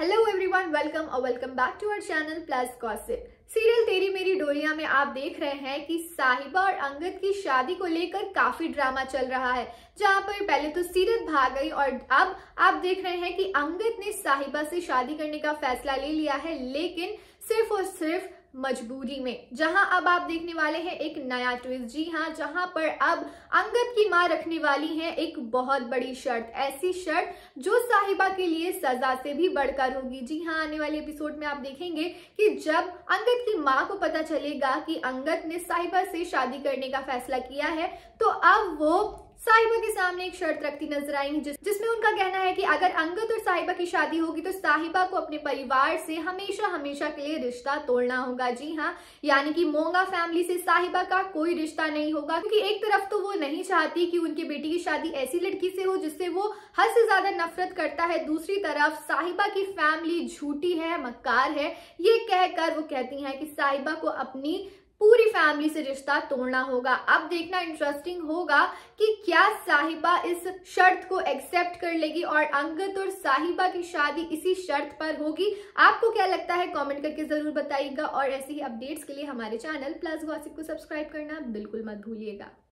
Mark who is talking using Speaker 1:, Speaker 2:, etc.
Speaker 1: hello everyone welcome और welcome back to our channel plus gossip serial Teri Meri डोरिया में आप देख रहे हैं कि साहिबा और अंगद की शादी को लेकर काफी ड्रामा चल रहा है जहां पर पहले तो सीरत भाग गई और अब आप देख रहे हैं कि अंगद ने साहिबा से शादी करने का फैसला ले लिया है लेकिन सिर्फ और सिर्फ मजबूरी में जहां अब आप देखने वाले हैं एक नया ट्विस्ट जी हाँ जहां पर अब अंगद की मां रखने वाली है एक बहुत बड़ी शर्त ऐसी शर्त जो साहिबा के लिए सजा से भी बढ़कर होगी जी हाँ आने वाले एपिसोड में आप देखेंगे कि जब अंगद की मां को पता चलेगा कि अंगद ने साहिबा से शादी करने का फैसला किया है तो अब वो साहिबा के सामने एक शर्त रखती नजर आएंगी जिस, जिसमें उनका कहना है कि अगर अंगद और साहिबा की शादी होगी तो साहिबा को अपने परिवार से हमेशा हमेशा के लिए रिश्ता तोड़ना होगा जी हाँ यानी कि मोंगा फैमिली से साहिबा का कोई रिश्ता नहीं होगा क्योंकि एक तरफ तो वो नहीं चाहती कि उनके बेटी की शादी ऐसी लड़की से हो जिससे वो हद से ज्यादा नफरत करता है दूसरी तरफ साहिबा की फैमिली झूठी है मक्कार है ये कहकर वो कहती है कि साहिबा को अपनी पूरी फैमिली से रिश्ता तोड़ना होगा अब देखना इंटरेस्टिंग होगा कि क्या साहिबा इस शर्त को एक्सेप्ट कर लेगी और अंगत और साहिबा की शादी इसी शर्त पर होगी आपको क्या लगता है कमेंट करके जरूर बताइएगा और ऐसे ही अपडेट्स के लिए हमारे चैनल प्लस वॉसिप को सब्सक्राइब करना बिल्कुल मत भूलिएगा